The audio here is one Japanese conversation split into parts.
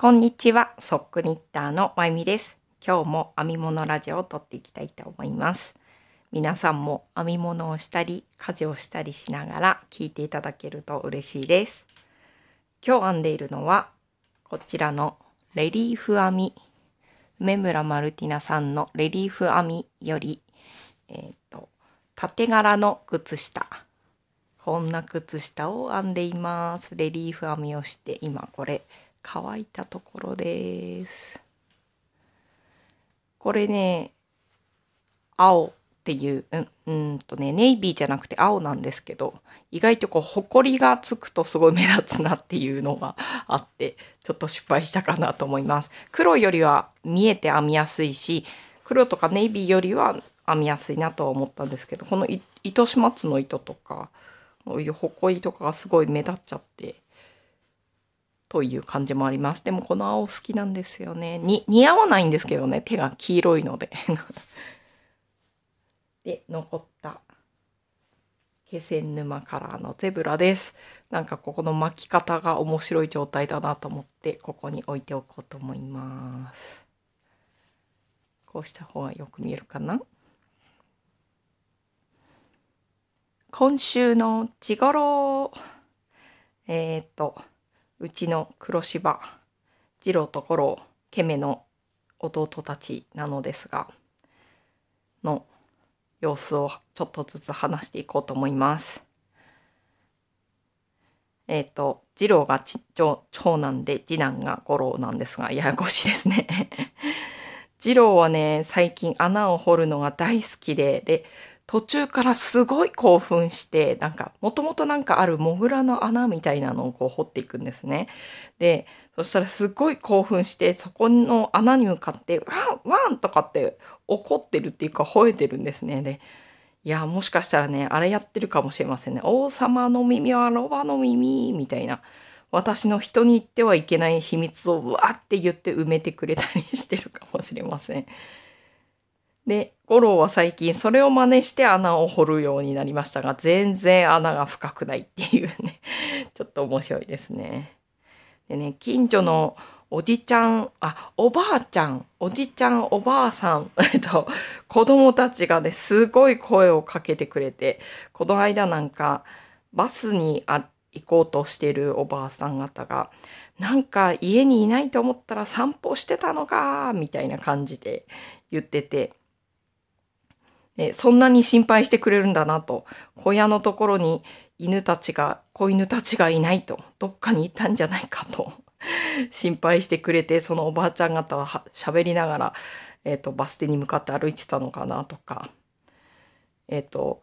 こんにちは、ソックニッターのまゆみです。今日も編み物ラジオを撮っていきたいと思います。皆さんも編み物をしたり、家事をしたりしながら聞いていただけると嬉しいです。今日編んでいるのは、こちらのレリーフ編み、梅村マルティナさんのレリーフ編みより、えっ、ー、と、縦柄の靴下。こんな靴下を編んでいます。レリーフ編みをして、今これ、乾いたところです。これね、青っていう、うん、うんとね、ネイビーじゃなくて青なんですけど、意外とこう、ほこりがつくとすごい目立つなっていうのがあって、ちょっと失敗したかなと思います。黒よりは見えて編みやすいし、黒とかネイビーよりは編みやすいなとは思ったんですけど、この糸始末の糸とか、こういうほこりとかがすごい目立っちゃって、という感じもあります。でもこの青好きなんですよね。に、似合わないんですけどね、手が黄色いので。で、残った気仙沼カラーのゼブラです。なんかここの巻き方が面白い状態だなと思って、ここに置いておこうと思います。こうした方がよく見えるかな今週の地頃えっ、と、うちの黒柴次郎と五郎ケメの弟たちなのですがの様子をちょっとずつ話していこうと思います。えっ、ー、と次郎が長男で次男が五郎なんですがややこしいですね次郎はね最近穴を掘るのが大好きでで途中からすごい興奮して、なんか、もともとなんかあるモグラの穴みたいなのをこう掘っていくんですね。で、そしたらすごい興奮して、そこの穴に向かって、ワンワンとかって怒ってるっていうか吠えてるんですね。で、いや、もしかしたらね、あれやってるかもしれませんね。王様の耳はロバの耳みたいな。私の人に言ってはいけない秘密をわーって言って埋めてくれたりしてるかもしれません。で、ゴロは最近それを真似して穴を掘るようになりましたが、全然穴が深くないっていうね ちょっと面白いですね。でね、近所のおじちゃん、あ、おばあちゃん、おじちゃん、おばあさん、えっと、子供たちがね、すごい声をかけてくれて、この間なんか、バスにあ行こうとしてるおばあさん方が、なんか家にいないと思ったら散歩してたのか、みたいな感じで言ってて、そんなに心配してくれるんだなと小屋のところに犬たちが子犬たちがいないとどっかにいたんじゃないかと心配してくれてそのおばあちゃん方は喋りながら、えーと、バス停に向かって歩いてたのかなとかえっ、ー、と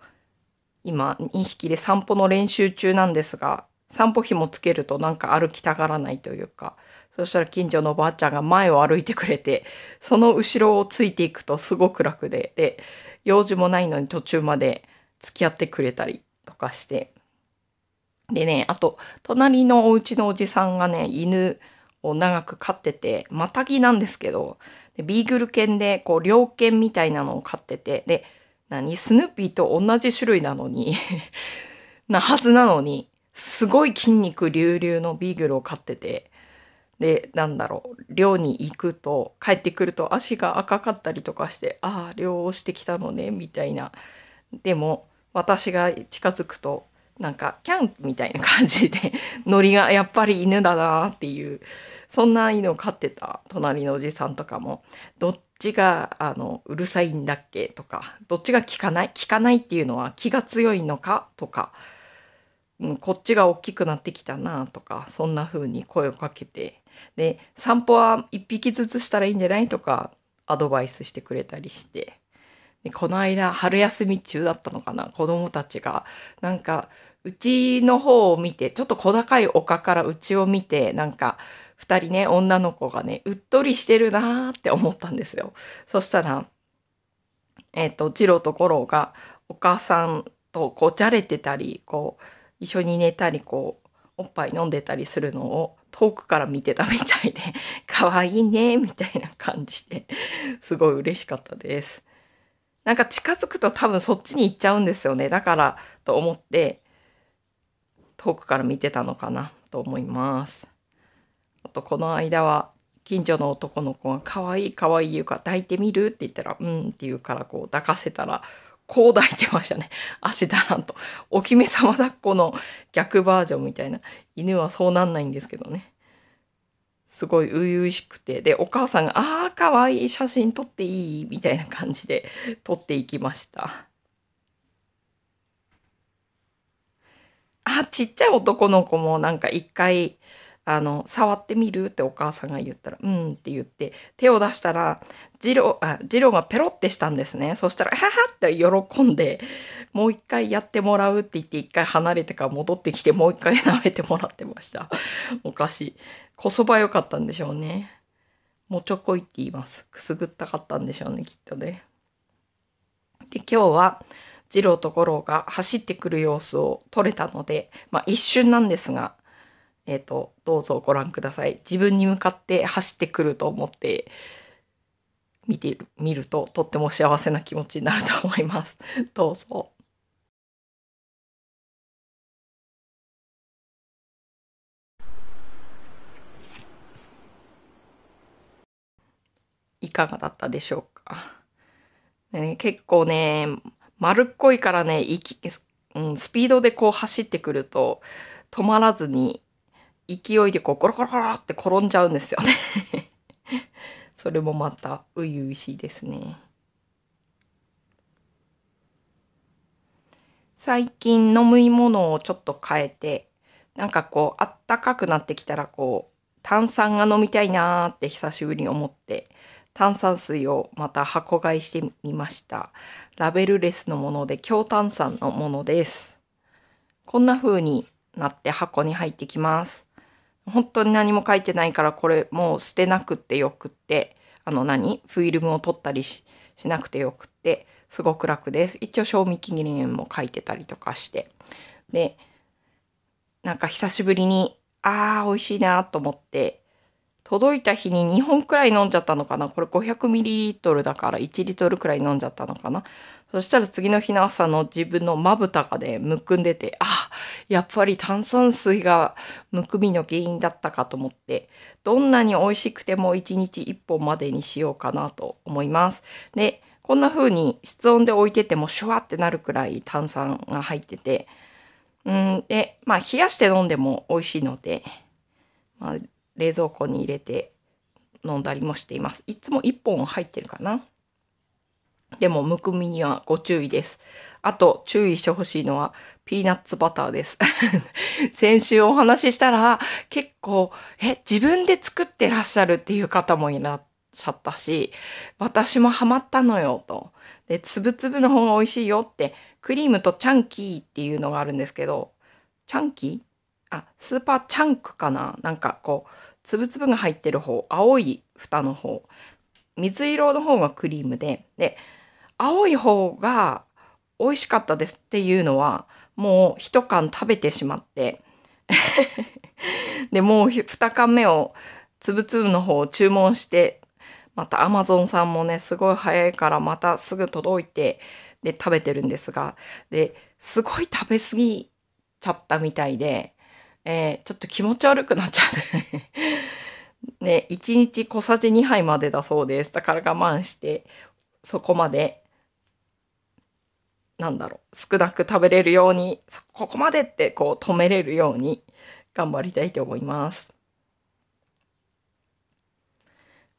今2匹で散歩の練習中なんですが散歩費もつけるとなんか歩きたがらないというかそしたら近所のおばあちゃんが前を歩いてくれてその後ろをついていくとすごく楽でで用事もないのに途中まで付き合ってくれたりとかして。でね、あと、隣のお家のおじさんがね、犬を長く飼ってて、またぎなんですけど、でビーグル犬で、こう、猟犬みたいなのを飼ってて、で、何スヌーピーと同じ種類なのに なはずなのに、すごい筋肉隆々のビーグルを飼ってて、でなんだろう寮に行くと帰ってくると足が赤かったりとかしてああ寮をしてきたのねみたいなでも私が近づくとなんかキャンみたいな感じで ノリがやっぱり犬だなっていうそんな犬を飼ってた隣のおじさんとかもどっちがあのうるさいんだっけとかどっちが効かない効かないっていうのは気が強いのかとか、うん、こっちが大きくなってきたなとかそんな風に声をかけてで、散歩は一匹ずつしたらいいんじゃないとか、アドバイスしてくれたりして。で、この間、春休み中だったのかな、子供たちが、なんか、うちの方を見て、ちょっと小高い丘からうちを見て、なんか、二人ね、女の子がね、うっとりしてるなーって思ったんですよ。そしたら、えっ、ー、と、ジロとゴロが、お母さんとこう、じゃれてたり、こう、一緒に寝たり、こう、おっぱい飲んでたりするのを遠くから見てたみたいで、可愛いね、みたいな感じで、すごい嬉しかったです。なんか近づくと多分そっちに行っちゃうんですよね。だから、と思って、遠くから見てたのかな、と思います。あと、この間は、近所の男の子が、可愛い可愛い言うから、抱いてみるって言ったら、うんって言うから、こう、抱かせたら、こう抱いてましたね。足だらんと。お姫様抱っこの逆バージョンみたいな。犬はそうなんないんですけどね。すごい初々しくて。で、お母さんが、ああ、かわいい写真撮っていいみたいな感じで 撮っていきました。あ、ちっちゃい男の子もなんか一回、あの、触ってみるってお母さんが言ったら、うんって言って、手を出したら、ジロー、あ、ジローがペロってしたんですね。そしたら、ははって喜んで、もう一回やってもらうって言って、一回離れてから戻ってきて、もう一回舐めてもらってました。おかしい。こそば良かったんでしょうね。もちょこいって言います。くすぐったかったんでしょうね、きっとね。で、今日は、次郎とロ郎が走ってくる様子を撮れたので、まあ一瞬なんですが、えっ、ー、と、どうぞご覧ください。自分に向かって走ってくると思って、見てる、見るととっても幸せな気持ちになると思います。どうぞ。いかがだったでしょうか。ね、結構ね、丸っこいからね、いきうん、スピードでこう走ってくると止まらずに勢いでこうゴロゴロゴロって転んじゃうんですよね それもまた初々しいですね。最近飲むものをちょっと変えてなんかこうあったかくなってきたらこう炭酸が飲みたいなーって久しぶりに思って炭酸水をまた箱買いしてみましたラベルレスのもので強炭酸のものですこんな風になって箱に入ってきます本当に何も書いてないからこれもう捨てなくてよくってあの何フィルムを取ったりしなくてよくってすごく楽です一応賞味期限も書いてたりとかしてでなんか久しぶりにああ美味しいなと思って届いた日に2本くらい飲んじゃったのかなこれ 500ml だから1リットルくらい飲んじゃったのかなそしたら次の日の朝の自分のまぶたがね、むくんでて、あ、やっぱり炭酸水がむくみの原因だったかと思って、どんなに美味しくても1日1本までにしようかなと思います。で、こんな風に室温で置いててもシュワってなるくらい炭酸が入ってて、うん、で、まあ冷やして飲んでも美味しいので、まあ、冷蔵庫に入れて飲んだりもしています。いつも1本入ってるかな。でも、むくみにはご注意です。あと、注意してほしいのは、ピーナッツバターです。先週お話ししたら、結構、え、自分で作ってらっしゃるっていう方もいらっしゃったし、私もハマったのよ、と。で、つぶつぶの方が美味しいよって、クリームとチャンキーっていうのがあるんですけど、チャンキーあ、スーパーチャンクかななんかこう、粒々が入ってる方、青い蓋の方、水色の方がクリームで、で、青い方が美味しかったですっていうのは、もう一缶食べてしまって で、もう二缶目を粒々の方を注文して、またアマゾンさんもね、すごい早いからまたすぐ届いて、で、食べてるんですが、で、すごい食べ過ぎちゃったみたいで、えー、ちょっと気持ち悪くなっちゃうね。1 日小さじ2杯までだそうです。だから我慢して、そこまで、なんだろう、少なく食べれるように、ここまでってこう止めれるように頑張りたいと思います。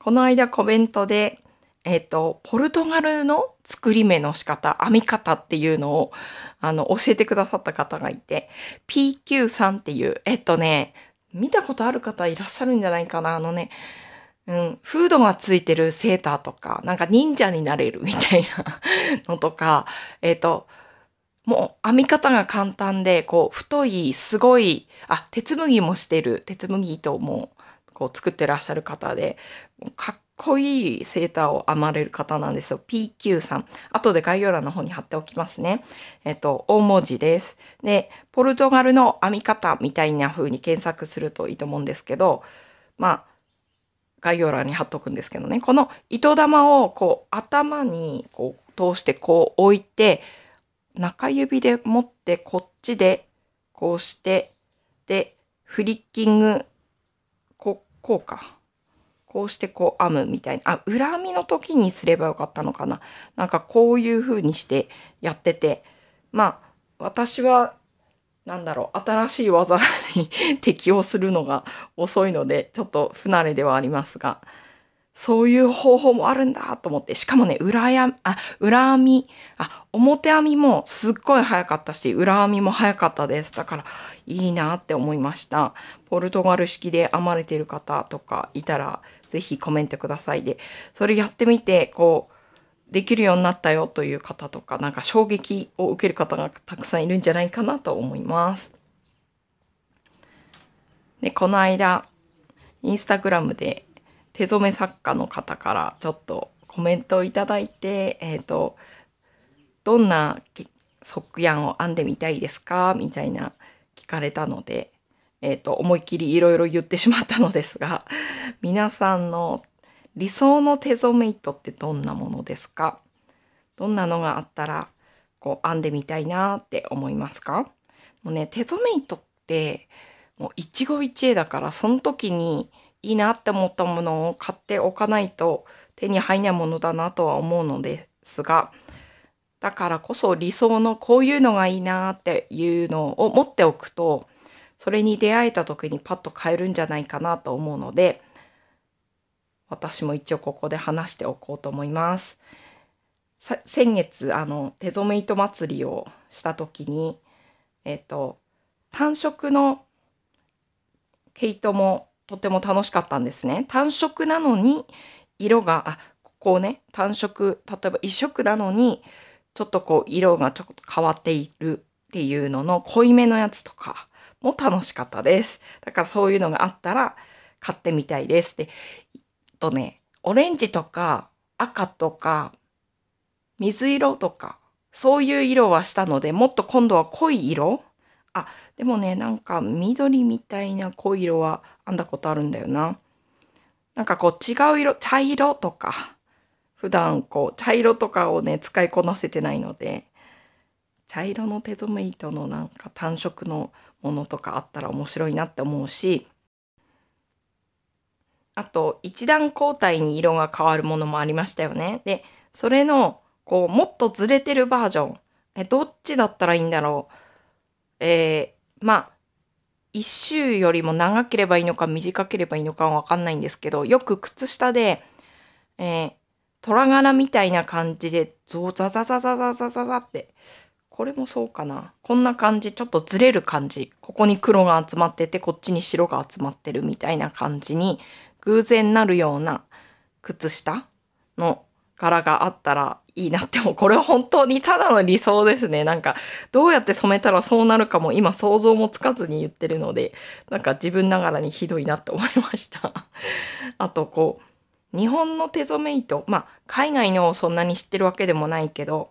この間コメントで、えっ、ー、と、ポルトガルの作り目の仕方、編み方っていうのを、あの、教えてくださった方がいて、PQ さんっていう、えっとね、見たことある方いらっしゃるんじゃないかな、あのね、うん、フードがついてるセーターとか、なんか忍者になれるみたいなのとか、えっ、ー、と、もう編み方が簡単で、こう、太い、すごい、あ、手麦ぎもしてる、手麦ぎ糸も、こう作ってらっしゃる方で、かっ濃いいセーターを編まれる方なんですよ。PQ さん。後で概要欄の方に貼っておきますね。えっと、大文字です。で、ポルトガルの編み方みたいな風に検索するといいと思うんですけど、まあ、概要欄に貼っとくんですけどね。この糸玉をこう頭にこう通してこう置いて、中指で持ってこっちでこうして、で、フリッキング、こう、こうか。こうしてこう編むみたいな、あ、裏編みの時にすればよかったのかな。なんかこういう風にしてやってて、まあ、私は、なんだろう、新しい技に適応するのが遅いので、ちょっと不慣れではありますが、そういう方法もあるんだと思って、しかもね、裏や、あ、裏編み、あ、表編みもすっごい早かったし、裏編みも早かったです。だから、いいなって思いました。ポルトガル式で編まれてる方とかいたら、ぜひコメントくださいで、それやってみて、こう、できるようになったよという方とか、なんか衝撃を受ける方がたくさんいるんじゃないかなと思います。で、この間、インスタグラムで手染め作家の方からちょっとコメントを頂いて、えっ、ー、と、どんな即案を編んでみたいですかみたいな聞かれたので、えっ、ー、と、思いっきりいろいろ言ってしまったのですが、皆さんの理想の手染め糸ってどんなものですかどんなのがあったら、こう、編んでみたいなって思いますかもうね、手染め糸って、もう一期一会だから、その時にいいなって思ったものを買っておかないと手に入らないものだなとは思うのですが、だからこそ理想のこういうのがいいなっていうのを持っておくと、それに出会えた時にパッと変えるんじゃないかなと思うので私も一応ここで話しておこうと思います。先月あの手染め糸祭りをした時にえっ、と単色の毛糸もとても楽しかったんですね。単色なのに色があここね単色例えば一色なのにちょっとこう色がちょっと変わっているっていうのの濃いめのやつとかも楽しかったです。だからそういうのがあったら買ってみたいです。で、えっとね、オレンジとか赤とか水色とかそういう色はしたので、もっと今度は濃い色あ、でもね、なんか緑みたいな濃い色は編んだことあるんだよな。なんかこう違う色、茶色とか、普段こう茶色とかをね、使いこなせてないので、茶色の手染め糸のなんか単色のものとかあったら面白いなって思うしあと一段交代に色が変わるものもありましたよね。でそれのこうもっとずれてるバージョンえどっちだったらいいんだろうえー、まあ1周よりも長ければいいのか短ければいいのかは分かんないんですけどよく靴下で、えー、虎柄みたいな感じでゾザザザザザザザってこれもそうかな。こんな感じ、ちょっとずれる感じ。ここに黒が集まってて、こっちに白が集まってるみたいな感じに、偶然なるような靴下の柄があったらいいなっても、これは本当にただの理想ですね。なんか、どうやって染めたらそうなるかも今想像もつかずに言ってるので、なんか自分ながらにひどいなって思いました。あと、こう、日本の手染め糸、まあ、海外のそんなに知ってるわけでもないけど、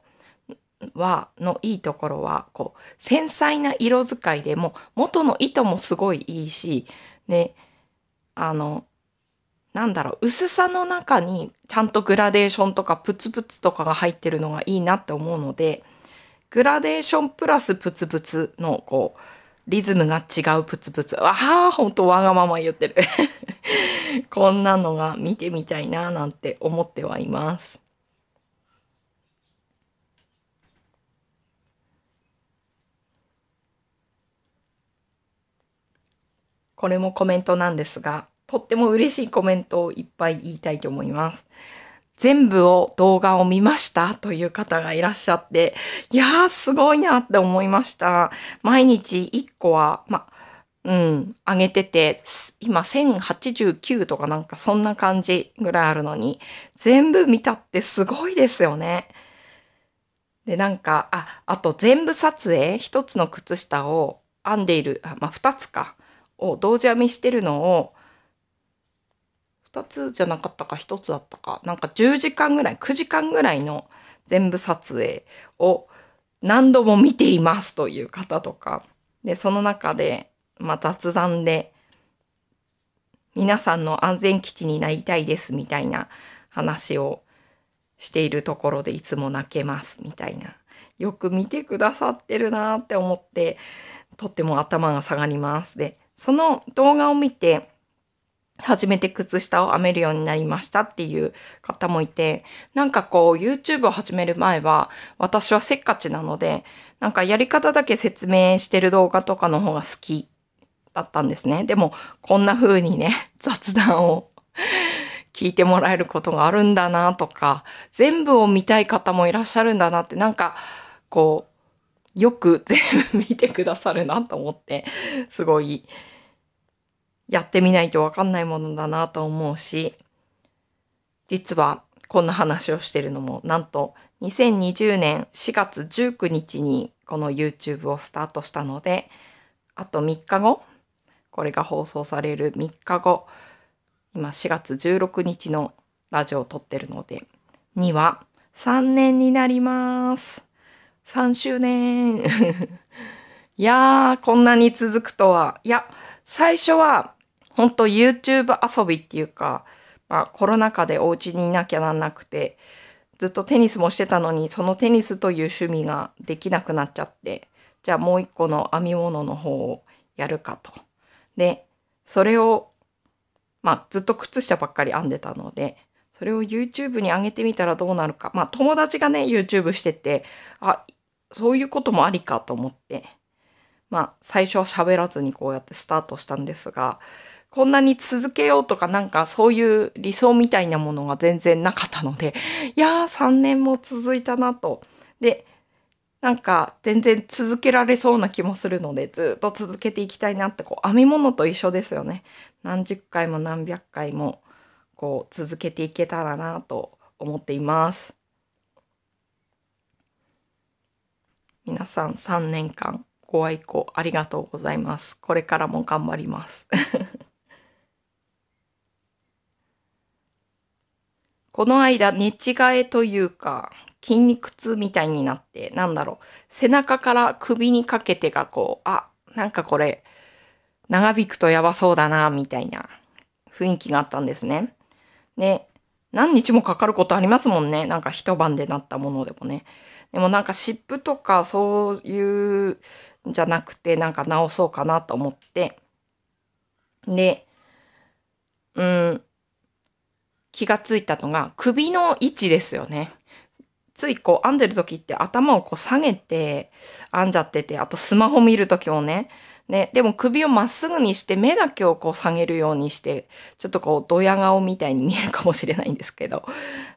は、のいいところは、こう、繊細な色使いでも、元の糸もすごいいいし、ね、あの、なんだろう、薄さの中にちゃんとグラデーションとかプツプツとかが入ってるのがいいなって思うので、グラデーションプラスプツプツの、こう、リズムが違うプツプツ。ああ、ほんとわがまま言ってる こんなのが見てみたいななんて思ってはいます。これもコメントなんですが、とっても嬉しいコメントをいっぱい言いたいと思います。全部を動画を見ましたという方がいらっしゃって、いやーすごいなって思いました。毎日1個は、ま、うん、上げてて、今1089とかなんかそんな感じぐらいあるのに、全部見たってすごいですよね。で、なんか、あ、あと全部撮影、一つの靴下を編んでいる、あ、ま2二つか。を同時編みしてるのを2つじゃなかったか1つだったかなんか10時間ぐらい9時間ぐらいの全部撮影を何度も見ていますという方とかでその中で、まあ、雑談で皆さんの安全基地になりたいですみたいな話をしているところでいつも泣けますみたいなよく見てくださってるなって思ってとっても頭が下がりますでその動画を見て、初めて靴下を編めるようになりましたっていう方もいて、なんかこう YouTube を始める前は私はせっかちなので、なんかやり方だけ説明してる動画とかの方が好きだったんですね。でもこんな風にね、雑談を 聞いてもらえることがあるんだなとか、全部を見たい方もいらっしゃるんだなってなんかこうよく全部見てくださるなと思って、すごい、やってみないとわかんないものだなと思うし、実はこんな話をしてるのも、なんと2020年4月19日にこの YouTube をスタートしたので、あと3日後、これが放送される3日後、今4月16日のラジオを撮ってるので、には3年になります。3周年 いやー、こんなに続くとは。いや、最初は、ほんと YouTube 遊びっていうか、まあ、コロナ禍でお家にいなきゃなんなくて、ずっとテニスもしてたのに、そのテニスという趣味ができなくなっちゃって、じゃあもう一個の編み物の方をやるかと。で、それを、まあ、ずっと靴下ばっかり編んでたので、それを YouTube に上げてみたらどうなるか。まあ、友達がね、YouTube してて、あ、そういうこともありかと思って、まあ、最初は喋らずにこうやってスタートしたんですが、こんなに続けようとかなんかそういう理想みたいなものが全然なかったので、いやー3年も続いたなと。で、なんか全然続けられそうな気もするので、ずっと続けていきたいなって、こう編み物と一緒ですよね。何十回も何百回もこう続けていけたらなと思っています。皆さん3年間ご愛顧ありがとうございます。これからも頑張ります。この間寝違えというか筋肉痛みたいになってなんだろう背中から首にかけてがこうあなんかこれ長引くとやばそうだなみたいな雰囲気があったんですね。ね何日もかかることありますもんね。なんか一晩でなったものでもね。でもなんか湿布とかそういうんじゃなくてなんか直そうかなと思って。で、うん、気がついたのが首の位置ですよね。ついこう編んでる時って頭をこう下げて編んじゃってて、あとスマホ見る時もね、ね、でも首をまっすぐにして目だけをこう下げるようにして、ちょっとこうドヤ顔みたいに見えるかもしれないんですけど、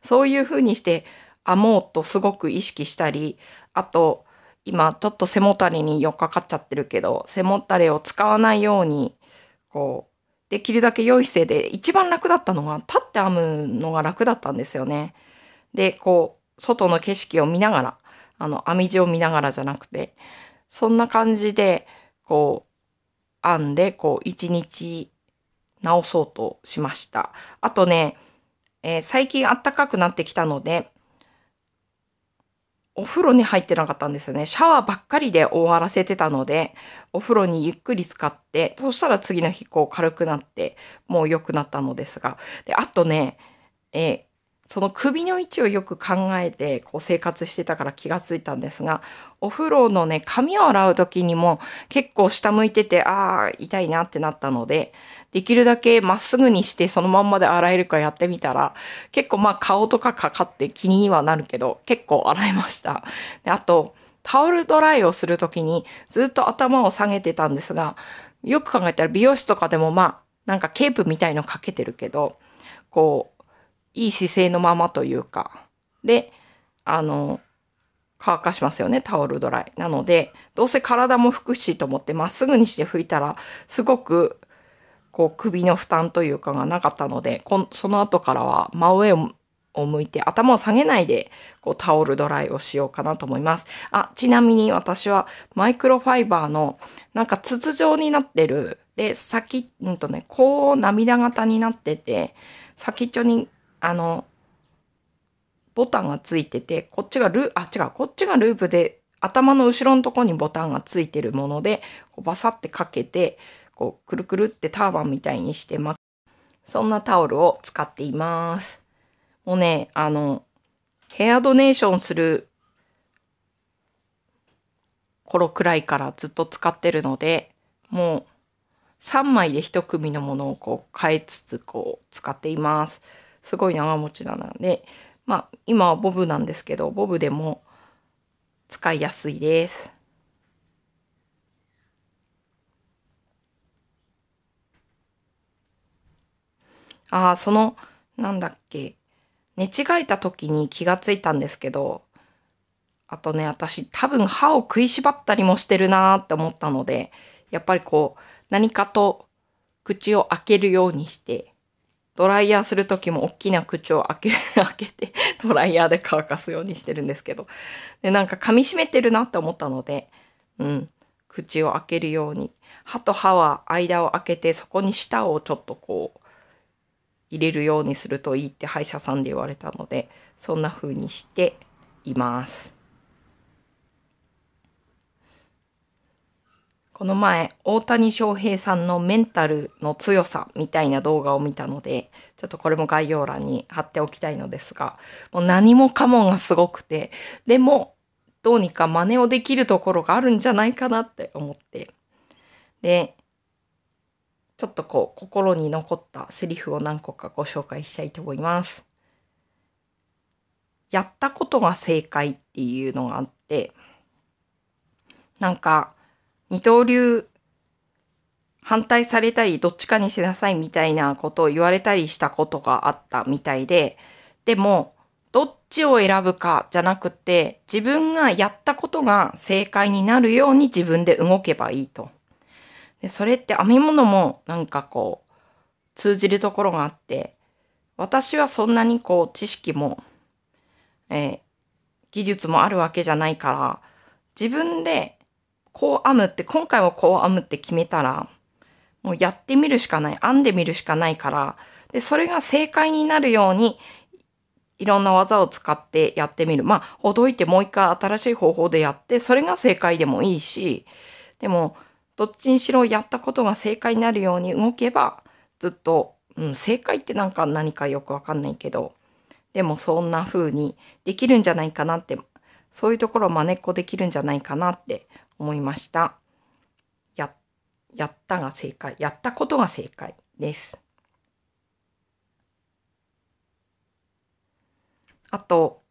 そういう風にして編もうとすごく意識したりあと今ちょっと背もたれに寄っかかっちゃってるけど背もたれを使わないようにこうできるだけ良い姿勢で一番楽だったのが立って編むのが楽だったんですよね。でこう外の景色を見ながらあの編み地を見ながらじゃなくてそんな感じでこう編んでこう一日直そうとしました。あとね、えー、最近あったかくなってきたのでお風呂に入ってなかったんですよね。シャワーばっかりで終わらせてたので、お風呂にゆっくり使って、そしたら次の日こう軽くなって、もう良くなったのですが。で、あとね、えその首の位置をよく考えてこう生活してたから気がついたんですが、お風呂のね、髪を洗う時にも結構下向いてて、ああ、痛いなってなったので、できるだけまっすぐにしてそのまんまで洗えるかやってみたら、結構まあ顔とかかかって気にはなるけど、結構洗いました。であと、タオルドライをする時にずっと頭を下げてたんですが、よく考えたら美容室とかでもまあ、なんかケープみたいのかけてるけど、こう、いい姿勢のままというか、で、あの、乾かしますよね、タオルドライ。なので、どうせ体も拭くしと思ってまっすぐにして拭いたら、すごく、こう、首の負担というかがなかったので、こその後からは真上をを向いて頭を下げないでこうタオルドライをしようかなと思います。あ、ちなみに私はマイクロファイバーのなんか筒状になってる。で、先、うんとね、こう涙型になってて、先っちょにあの、ボタンがついてて、こっちがル、あ、違う、こっちがループで、頭の後ろのとこにボタンがついてるもので、こうバサってかけて、こう、くるくるってターバンみたいにしてます。そんなタオルを使っています。もうね、あの、ヘアドネーションする頃くらいからずっと使ってるので、もう3枚で1組のものをこう変えつつこう使っています。すごい長持ちなので、まあ、今はボブなんですけど、ボブでも使いやすいです。ああ、その、なんだっけ、寝違えた時に気がついたんですけど、あとね、私多分歯を食いしばったりもしてるなーって思ったので、やっぱりこう、何かと口を開けるようにして、ドライヤーする時も大きな口を開け、開けて、ドライヤーで乾かすようにしてるんですけど。で、なんか噛み締めてるなって思ったので、うん、口を開けるように。歯と歯は間を開けて、そこに舌をちょっとこう、入れるようにするといいって歯医者さんで言われたので、そんな風にしています。この前、大谷翔平さんのメンタルの強さみたいな動画を見たので、ちょっとこれも概要欄に貼っておきたいのですが、もう何もかもがすごくて、でも、どうにか真似をできるところがあるんじゃないかなって思って。で、ちょっとこう、心に残ったセリフを何個かご紹介したいと思います。やったことが正解っていうのがあって、なんか、二刀流反対されたり、どっちかにしなさいみたいなことを言われたりしたことがあったみたいで、でも、どっちを選ぶかじゃなくて、自分がやったことが正解になるように自分で動けばいいと。でそれって編み物もなんかこう、通じるところがあって、私はそんなにこう、知識も、えー、技術もあるわけじゃないから、自分でこう編むって、今回はこう編むって決めたら、もうやってみるしかない、編んでみるしかないから、で、それが正解になるように、いろんな技を使ってやってみる。まあ、ほどいてもう一回新しい方法でやって、それが正解でもいいし、でも、どっちにしろやったことが正解になるように動けば、ずっと、うん、正解ってなんか何かよくわかんないけど、でもそんな風にできるんじゃないかなって、そういうところを真似っこできるんじゃないかなって思いました。や、やったが正解。やったことが正解です。あと、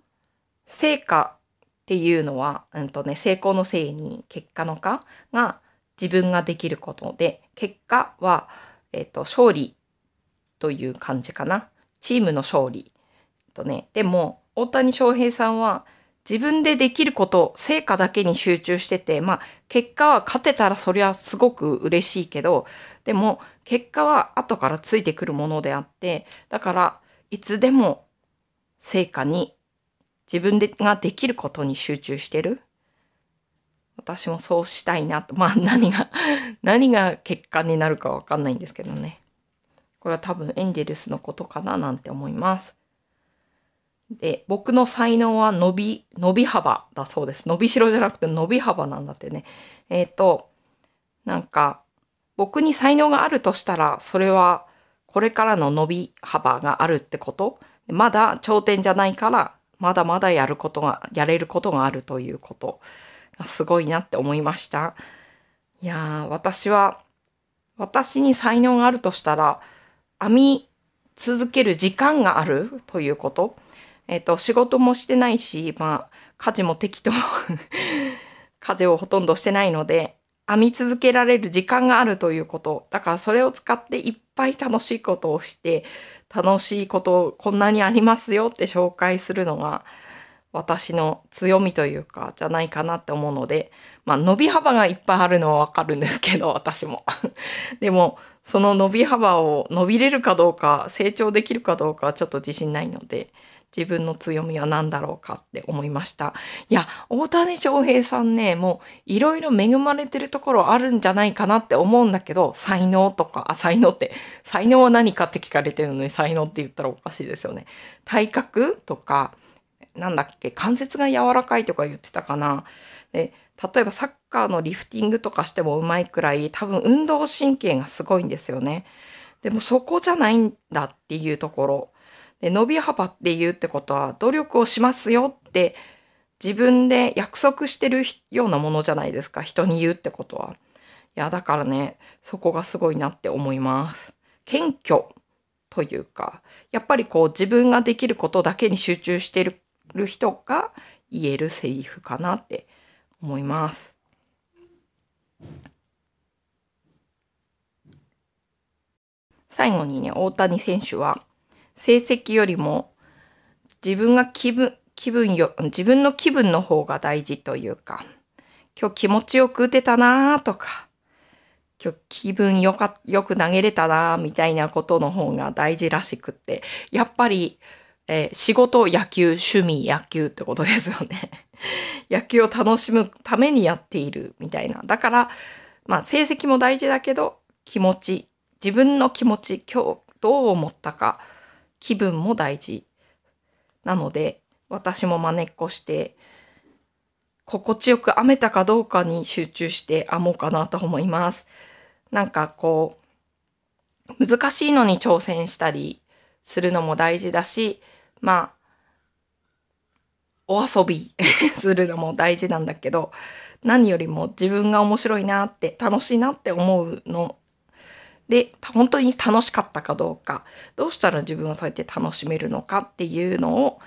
成果っていうのは、うんとね、成功のせいに結果のかが自分ができることで、結果は、えっ、ー、と、勝利という感じかな。チームの勝利。とね、でも、大谷翔平さんは自分でできること、成果だけに集中してて、まあ、結果は勝てたらそりゃすごく嬉しいけど、でも、結果は後からついてくるものであって、だから、いつでも成果に自分でができることに集中してる。私もそうしたいなと。まあ、何が 何が結果になるかわかんないんですけどね。これは多分エンジェルスのことかななんて思います。で、僕の才能は伸び、伸び幅だそうです。伸びしろじゃなくて伸び幅なんだってね。えっ、ー、と、なんか、僕に才能があるとしたら、それはこれからの伸び幅があるってこと。まだ頂点じゃないから、まだまだやることが、やれることがあるということ。すごいなって思いました。いやー、私は、私に才能があるとしたら、編み続ける時間があるということ。えっ、ー、と、仕事もしてないし、まあ、家事も適当。家事をほとんどしてないので、編み続けられる時間があるということ。だからそれを使っていっぱい楽しいことをして、楽しいことこんなにありますよって紹介するのが、私の強みというか、じゃないかなって思うので、まあ、伸び幅がいっぱいあるのはわかるんですけど、私も。でも、その伸び幅を伸びれるかどうか、成長できるかどうかはちょっと自信ないので、自分の強みは何だろうかって思いました。いや、大谷翔平さんね、もういろいろ恵まれてるところあるんじゃないかなって思うんだけど、才能とか、あ、才能って、才能は何かって聞かれてるのに才能って言ったらおかしいですよね。体格とか、なんだっけ、関節が柔らかいとか言ってたかな。で例えばサッカーのリフティングとかしてもうまいくらい多分運動神経がすごいんですよね。でもそこじゃないんだっていうところで伸び幅っていうってことは努力をしますよって自分で約束してるようなものじゃないですか。人に言うってことは。いや、だからね、そこがすごいなって思います。謙虚というか、やっぱりこう自分ができることだけに集中してる人が言えるセリフかなって思います。最後にね、大谷選手は、成績よりも自分が気分、気分よ、自分の気分の方が大事というか、今日気持ちよく打てたなぁとか、今日気分よか、よく投げれたなぁみたいなことの方が大事らしくって、やっぱり、えー、仕事、野球、趣味、野球ってことですよね。野球を楽しむためにやっているみたいな。だから、まあ成績も大事だけど、気持ち、自分の気持ち、今日どう思ったか、気分も大事なので私もまねっこして心地よく編めたかどうかに集中して編もうかなと思います。なんかこう難しいのに挑戦したりするのも大事だしまあお遊び するのも大事なんだけど何よりも自分が面白いなって楽しいなって思うので、本当に楽しかったかどうか、どうしたら自分はそうやって楽しめるのかっていうのを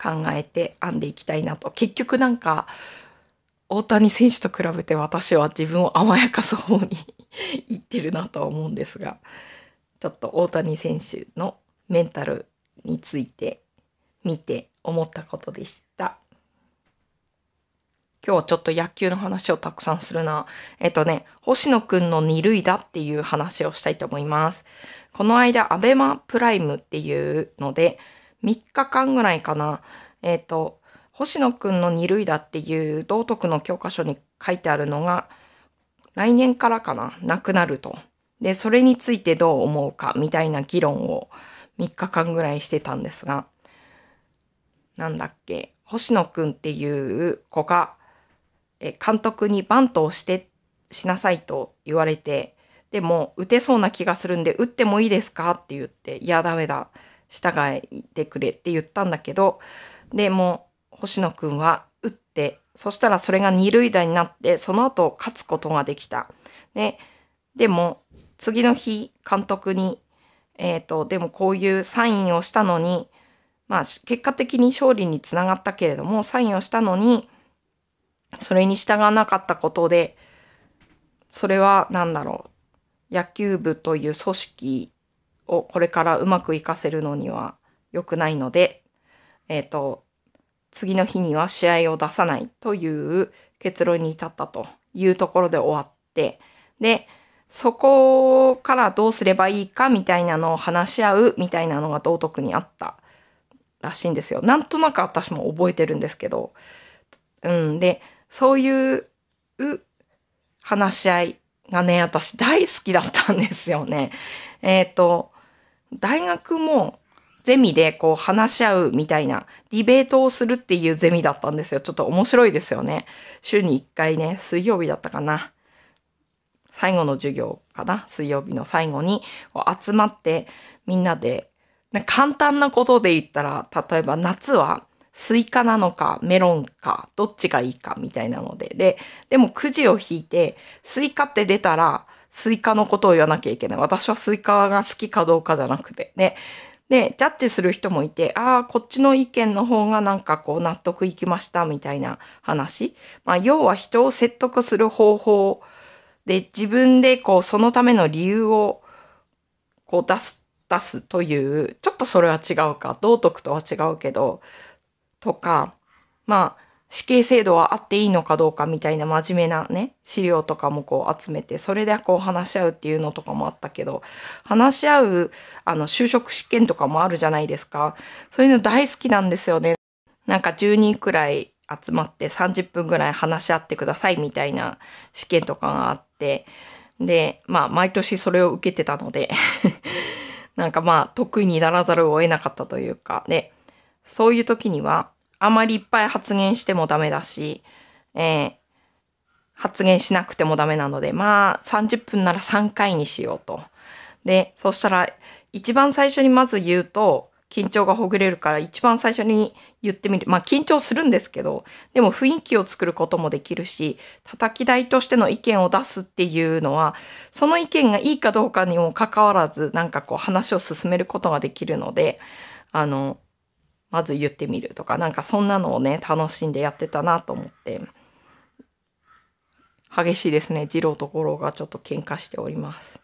考えて編んでいきたいなと。結局なんか、大谷選手と比べて私は自分を甘やかす方にいってるなとは思うんですが、ちょっと大谷選手のメンタルについて見て思ったことでした。今日はちょっと野球の話をたくさんするな。えっとね、星野くんの二塁打っていう話をしたいと思います。この間、アベマプライムっていうので、3日間ぐらいかな、えっと、星野くんの二塁打っていう道徳の教科書に書いてあるのが、来年からかな、なくなると。で、それについてどう思うかみたいな議論を3日間ぐらいしてたんですが、なんだっけ、星野くんっていう子がえ監督にバントをしてしなさいと言われてでも打てそうな気がするんで打ってもいいですかって言っていやダメだ従えてくれって言ったんだけどでも星野くんは打ってそしたらそれが二塁打になってその後勝つことができた。ででも次の日監督に、えーとでもこういうサインをしたのにまあ結果的に勝利につながったけれどもサインをしたのにそれに従わなかったことで、それは何だろう。野球部という組織をこれからうまくいかせるのには良くないので、えっ、ー、と、次の日には試合を出さないという結論に至ったというところで終わって、で、そこからどうすればいいかみたいなのを話し合うみたいなのが道徳にあったらしいんですよ。なんとなく私も覚えてるんですけど。うんで、そういう話し合いがね、私大好きだったんですよね。えっ、ー、と、大学もゼミでこう話し合うみたいなディベートをするっていうゼミだったんですよ。ちょっと面白いですよね。週に1回ね、水曜日だったかな。最後の授業かな。水曜日の最後に集まってみんなで、簡単なことで言ったら、例えば夏はスイカなのかメロンかどっちがいいかみたいなのでででもくじを引いてスイカって出たらスイカのことを言わなきゃいけない私はスイカが好きかどうかじゃなくてねでジャッジする人もいてああこっちの意見の方がなんかこう納得いきましたみたいな話、まあ、要は人を説得する方法で自分でこうそのための理由をこう出す出すというちょっとそれは違うか道徳とは違うけどとか、まあ、死刑制度はあっていいのかどうかみたいな真面目なね、資料とかもこう集めて、それでこう話し合うっていうのとかもあったけど、話し合う、あの、就職試験とかもあるじゃないですか。そういうの大好きなんですよね。なんか10人くらい集まって30分ぐらい話し合ってくださいみたいな試験とかがあって、で、まあ、毎年それを受けてたので なんかまあ、得意にならざるを得なかったというか、ね。そういう時には、あまりいっぱい発言してもダメだし、えー、発言しなくてもダメなので、まあ、30分なら3回にしようと。で、そしたら、一番最初にまず言うと、緊張がほぐれるから一番最初に言ってみる。まあ緊張するんですけど、でも雰囲気を作ることもできるし、叩き台としての意見を出すっていうのは、その意見がいいかどうかにもかかわらず、なんかこう話を進めることができるので、あの、まず言ってみるとか、なんかそんなのをね、楽しんでやってたなと思って、激しいですね。二郎と五郎がちょっと喧嘩しております。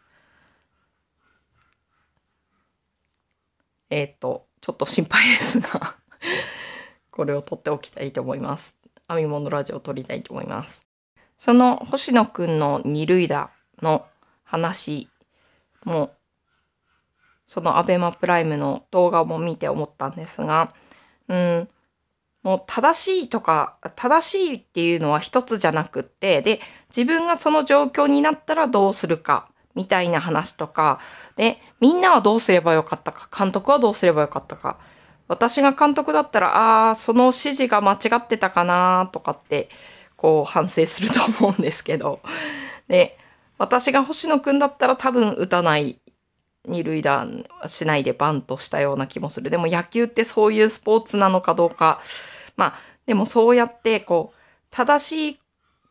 えっ、と、ちょっと心配ですがこれを取っておきたいと思います。編み物ラジオを撮りたいと思います。その星野くんの二塁打の話もそのアベマプライムの動画も見て思ったんですが、うん、もう正しいとか、正しいっていうのは一つじゃなくって、で、自分がその状況になったらどうするか、みたいな話とか、で、みんなはどうすればよかったか、監督はどうすればよかったか、私が監督だったら、ああ、その指示が間違ってたかなとかって、こう反省すると思うんですけど、で、私が星野くんだったら多分打たない二塁打しないでバンとしたような気もする。でも野球ってそういうスポーツなのかどうか。まあ、でもそうやってこう、正しい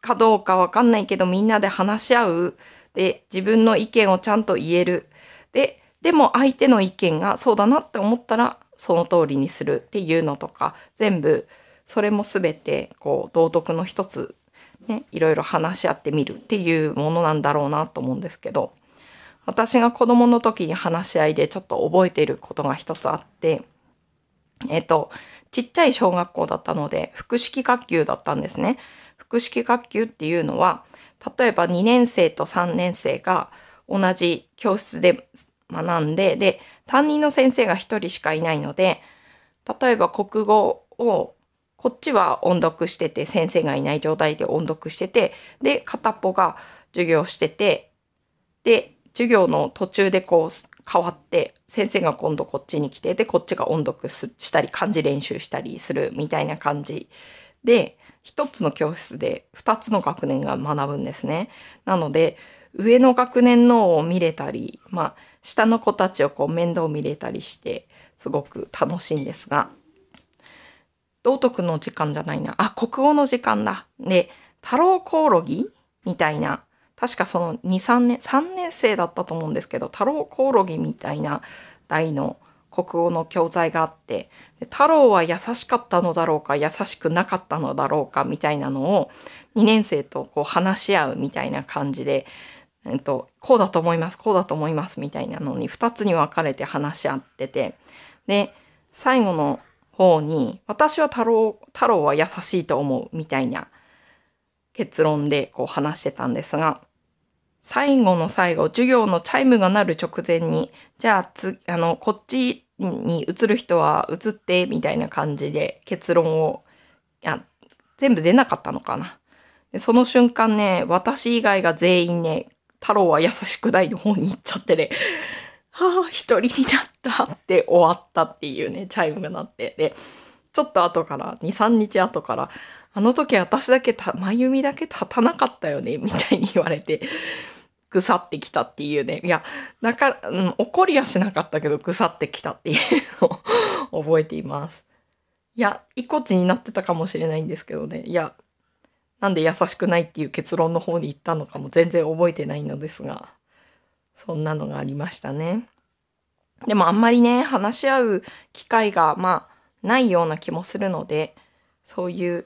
かどうかわかんないけどみんなで話し合う。で、自分の意見をちゃんと言える。で、でも相手の意見がそうだなって思ったらその通りにするっていうのとか、全部、それも全てこう道徳の一つね、いろいろ話し合ってみるっていうものなんだろうなと思うんですけど。私が子供の時に話し合いでちょっと覚えていることが一つあって、えっと、ちっちゃい小学校だったので、複式学級だったんですね。複式学級っていうのは、例えば2年生と3年生が同じ教室で学んで、で、担任の先生が1人しかいないので、例えば国語をこっちは音読してて、先生がいない状態で音読してて、で、片っぽが授業してて、で、授業の途中でこう変わって先生が今度こっちに来てでこっちが音読したり漢字練習したりするみたいな感じで一つの教室で二つの学年が学ぶんですね。なので上の学年のを見れたり、まあ、下の子たちをこう面倒見れたりしてすごく楽しいんですが道徳の時間じゃないなあ国語の時間だで太郎コオロギみたいな確かその23年3年生だったと思うんですけど太郎コオロギみたいな題の国語の教材があって太郎は優しかったのだろうか優しくなかったのだろうかみたいなのを2年生とこう話し合うみたいな感じで、えっと、こうだと思いますこうだと思いますみたいなのに2つに分かれて話し合っててで最後の方に「私は太郎太郎は優しいと思う」みたいな結論でこう話してたんですが、最後の最後、授業のチャイムが鳴る直前に、じゃあつ、あの、こっちに移る人は移って、みたいな感じで結論を、いや、全部出なかったのかな。でその瞬間ね、私以外が全員ね、太郎は優しくないの方に行っちゃってね、はあ、一人になったって終わったっていうね、チャイムが鳴って。で、ちょっと後から、2、3日後から、あの時私だけた、真弓だけ立たなかったよね、みたいに言われて、腐ってきたっていうね。いや、だから、うん、怒りはしなかったけど、腐ってきたっていうのを覚えています。いや、いこちになってたかもしれないんですけどね。いや、なんで優しくないっていう結論の方に行ったのかも全然覚えてないのですが、そんなのがありましたね。でもあんまりね、話し合う機会が、まあ、ないような気もするので、そういう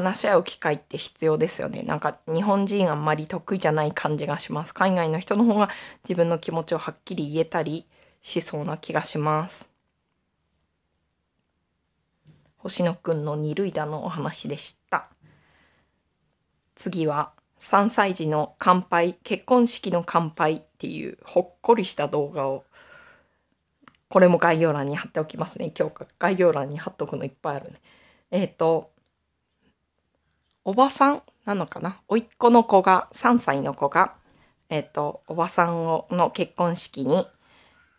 話し合う機会って必要ですよね。なんか日本人あんまり得意じゃない感じがします。海外の人の方が自分の気持ちをはっきり言えたりしそうな気がします。星野くんの二塁打のお話でした。次は3歳児の乾杯、結婚式の乾杯っていうほっこりした動画をこれも概要欄に貼っておきますね。今日か概要欄に貼っとくのいっぱいあるね。えっ、ー、と、おばさんなのかないっ子の子が、3歳の子が、えっ、ー、と、おばさんをの結婚式に、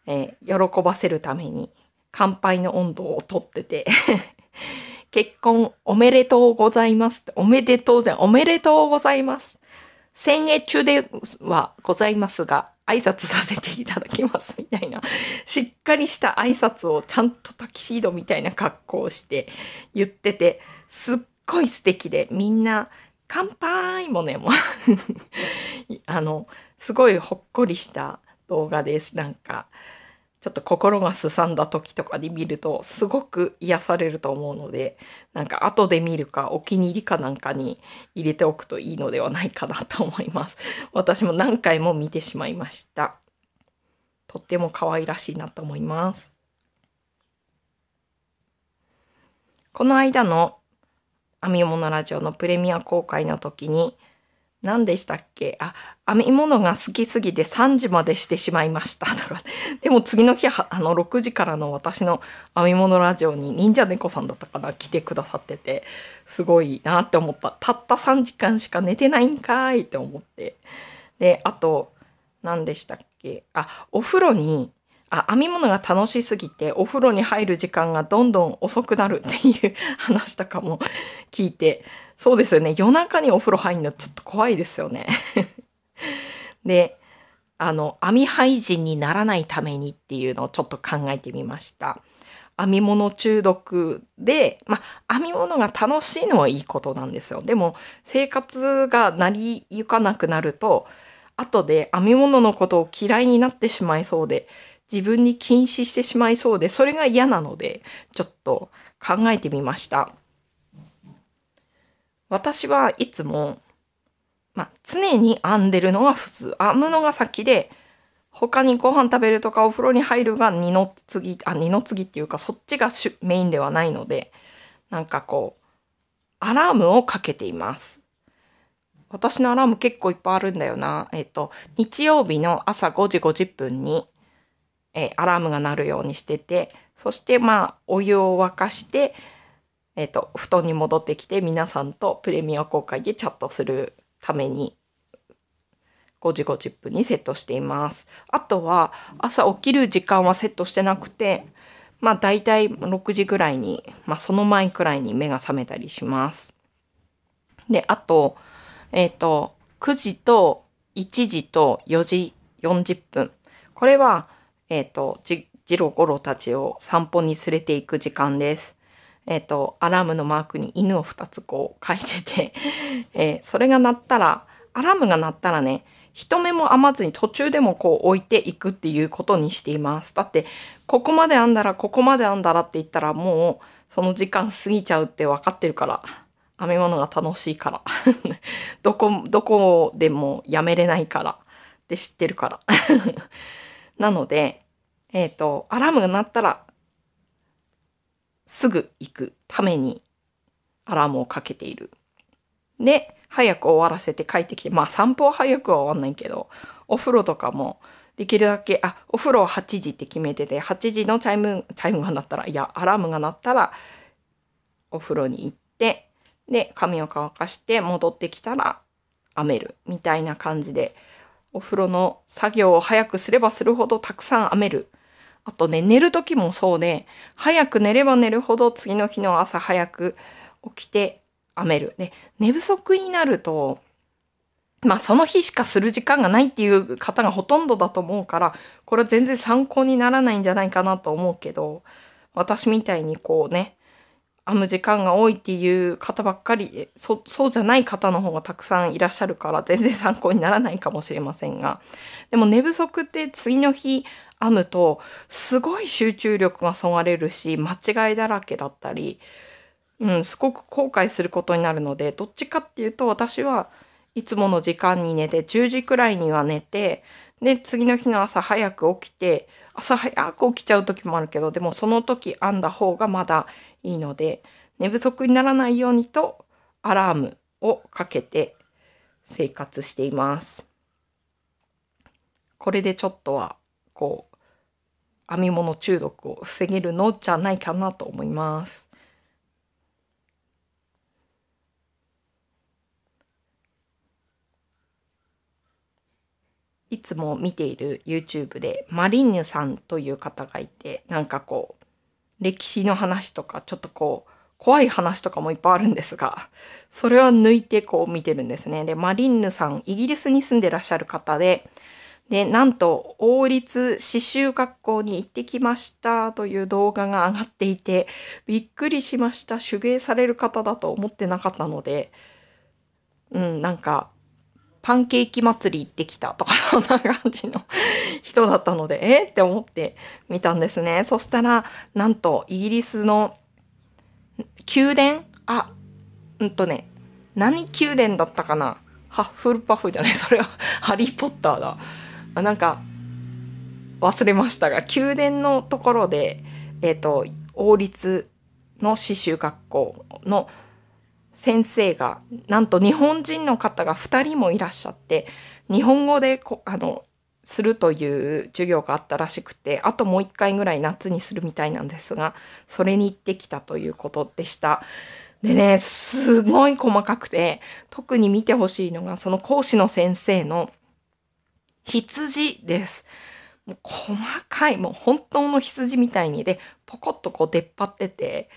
えー、喜ばせるために、乾杯の温度をとってて 結婚おめでとうございますって、おめでとうじゃん、おめでとうございます。先営中ではございますが、挨拶させていただきますみたいな、しっかりした挨拶をちゃんとタキシードみたいな格好をして言ってて、すっごい素敵で、みんな、乾杯もね、もう あの、すごいほっこりした動画です。なんか、ちょっと心がすさんだ時とかで見ると、すごく癒されると思うので、なんか後で見るか、お気に入りかなんかに入れておくといいのではないかなと思います。私も何回も見てしまいました。とっても可愛らしいなと思います。この間の編み物ラジオのプレミア公開の時に、何でしたっけあ、編み物が好きすぎて3時までしてしまいました とか。でも次の日は、あの、6時からの私の編み物ラジオに忍者猫さんだったかな来てくださってて、すごいなって思った。たった3時間しか寝てないんかいって思って。で、あと、何でしたっけあ、お風呂にあ編み物が楽しすぎてお風呂に入る時間がどんどん遅くなるっていう話とかも聞いてそうですよね夜中にお風呂入るのちょっと怖いですよね であの編み廃人にならないためにっていうのをちょっと考えてみました編み物中毒でま編み物が楽しいのはいいことなんですよでも生活がなりゆかなくなると後で編み物のことを嫌いになってしまいそうで自分に禁止してしまいそうで、それが嫌なので、ちょっと考えてみました。私はいつも、まあ、常に編んでるのが普通。編むのが先で、他にご飯食べるとかお風呂に入るが二の次、あ、二の次っていうかそっちがメインではないので、なんかこう、アラームをかけています。私のアラーム結構いっぱいあるんだよな。えっ、と、日曜日の朝5時50分にえー、アラームが鳴るようにしててそしてまあお湯を沸かして、えーと、布団に戻ってきて皆さんとプレミア公開でチャットするために5時50分にセットしています。あとは朝起きる時間はセットしてなくてまあ大体6時ぐらいに、まあその前くらいに目が覚めたりします。で、あと、えっ、ー、と、9時と1時と4時40分。これはえっ、ー、と、じ、ジロゴロたちを散歩に連れていく時間です。えっ、ー、と、アラームのマークに犬を2つこう書いててえー、それが鳴ったら、アラームが鳴ったらね、人目も編まずに途中でもこう置いていくっていうことにしています。だって、ここまで編んだら、ここまで編んだらって言ったらもう、その時間過ぎちゃうって分かってるから、編み物が楽しいから。どこ、どこでもやめれないから。って知ってるからなので、えっ、ー、と、アラームが鳴ったら、すぐ行くためにアラームをかけている。で、早く終わらせて帰ってきて、まあ散歩は早くは終わんないけど、お風呂とかもできるだけ、あ、お風呂は8時って決めてて、8時のチャイム、チャイムが鳴ったら、いや、アラームが鳴ったら、お風呂に行って、で、髪を乾かして戻ってきたら、編めるみたいな感じで、お風呂の作業を早くすればするほどたくさん編める。あとね、寝る時もそうで、早く寝れば寝るほど次の日の朝早く起きて編める。で、寝不足になると、まあその日しかする時間がないっていう方がほとんどだと思うから、これ全然参考にならないんじゃないかなと思うけど、私みたいにこうね、編む時間が多いっていう方ばっかりそそうじゃない方の方がたくさんいらっしゃるから全然参考にならないかもしれませんがでも寝不足って次の日編むとすごい集中力がそがれるし間違いだらけだったり、うん、すごく後悔することになるのでどっちかっていうと私はいつもの時間に寝て10時くらいには寝てで次の日の朝早く起きて朝早く起きちゃう時もあるけどでもその時編んだ方がまだいいので寝不足にならないようにとアラームをかけて生活しています。これでちょっとはこう編み物中毒を防げるのじゃないかなと思います。いつも見ている YouTube でマリンヌさんという方がいてなんかこう歴史の話とかちょっとこう怖い話とかもいっぱいあるんですがそれは抜いてこう見てるんですね。でマリンヌさんイギリスに住んでらっしゃる方ででなんと王立刺繍学校に行ってきましたという動画が上がっていてびっくりしました手芸される方だと思ってなかったのでうんなんかパンケーキ祭り行ってきたとかそんな感じの人だったので えって思ってみたんですねそしたらなんとイギリスの宮殿あうんとね何宮殿だったかなハッフルパフじゃない それはハリー・ポッターだあなんか忘れましたが宮殿のところでえっ、ー、と王立の刺繍学校の先生がなんと日本人の方が2人もいらっしゃって日本語であのするという授業があったらしくてあともう一回ぐらい夏にするみたいなんですがそれに行ってきたということでした。でねすごい細かくて特に見てほしいのがその講師の先生の羊です。もう細かいもう本当の羊みたいにでポコッとこう出っ張ってて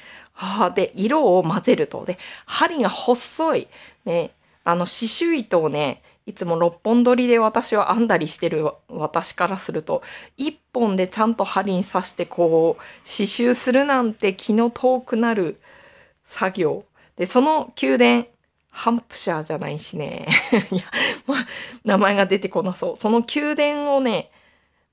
で、色を混ぜると。で、針が細い。ね、あの、刺繍糸をね、いつも6本取りで私は編んだりしてる私からすると、1本でちゃんと針に刺してこう、刺繍するなんて気の遠くなる作業。で、その宮殿、ハンプシャーじゃないしね。いや、ま名前が出てこなそう。その宮殿をね、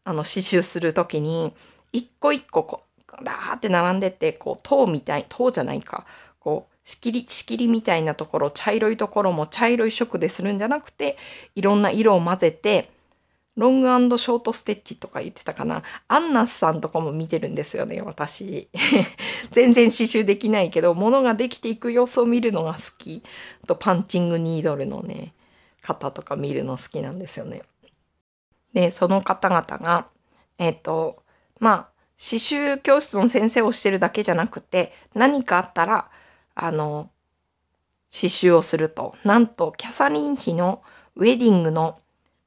あの、刺繍するときに、一個一個こダーって並んでって、こう、塔みたい、塔じゃないか、こう、仕切り、仕切りみたいなところ、茶色いところも茶色い色でするんじゃなくて、いろんな色を混ぜて、ロングショートステッチとか言ってたかな。アンナスさんとかも見てるんですよね、私。全然刺繍できないけど、物ができていく様子を見るのが好き。と、パンチングニードルのね、方とか見るの好きなんですよね。で、その方々が、えっ、ー、と、まあ、刺繍教室の先生をしてるだけじゃなくて、何かあったら、あの、刺繍をすると、なんとキャサリン妃のウェディングの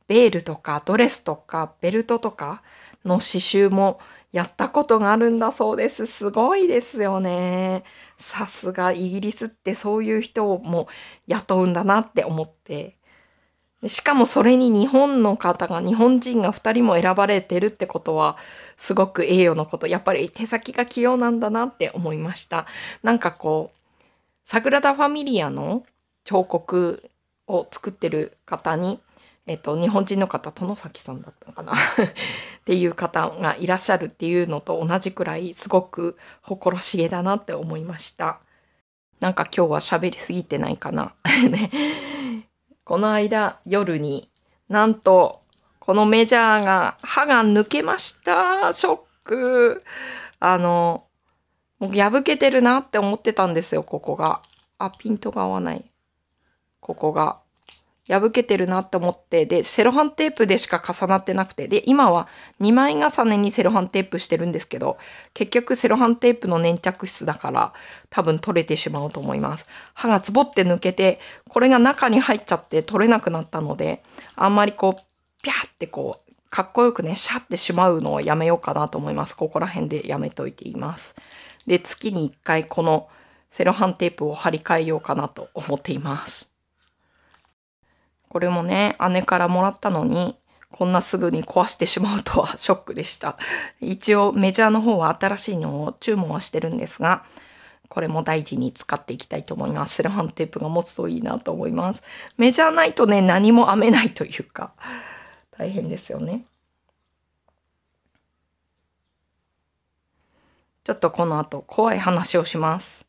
ベールとかドレスとかベルトとかの刺繍もやったことがあるんだそうです。すごいですよね。さすがイギリスってそういう人をも雇うんだなって思ってしかもそれに日本の方が、日本人が二人も選ばれてるってことは、すごく栄誉のこと。やっぱり手先が器用なんだなって思いました。なんかこう、サグラダ・ファミリアの彫刻を作ってる方に、えっと、日本人の方、殿崎さんだったかな っていう方がいらっしゃるっていうのと同じくらい、すごく誇らしげだなって思いました。なんか今日は喋りすぎてないかな。ねこの間夜に、なんと、このメジャーが、歯が抜けました。ショック。あの、もう破けてるなって思ってたんですよ、ここが。あ、ピントが合わない。ここが。破けてるなって思って、で、セロハンテープでしか重なってなくて、で、今は2枚重ねにセロハンテープしてるんですけど、結局セロハンテープの粘着質だから多分取れてしまうと思います。歯がズボって抜けて、これが中に入っちゃって取れなくなったので、あんまりこう、ピャーってこう、かっこよくね、シャってしまうのをやめようかなと思います。ここら辺でやめといています。で、月に1回このセロハンテープを貼り替えようかなと思っています。これもね、姉からもらったのに、こんなすぐに壊してしまうとは ショックでした。一応メジャーの方は新しいのを注文はしてるんですが、これも大事に使っていきたいと思います。セロハンテープが持つといいなと思います。メジャーないとね、何も編めないというか、大変ですよね。ちょっとこの後怖い話をします。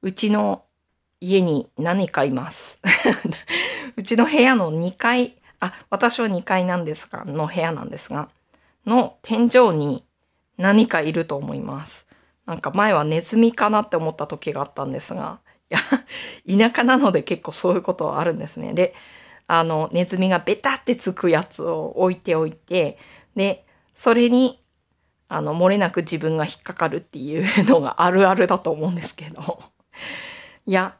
うちの家に何かいます。うちの部屋の2階、あ、私は2階なんですが、の部屋なんですが、の天井に何かいると思います。なんか前はネズミかなって思った時があったんですが、いや、田舎なので結構そういうことあるんですね。で、あの、ネズミがベタってつくやつを置いておいて、で、それに、あの、漏れなく自分が引っかかるっていうのがあるあるだと思うんですけど。いや、